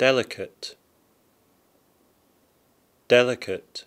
delicate, delicate.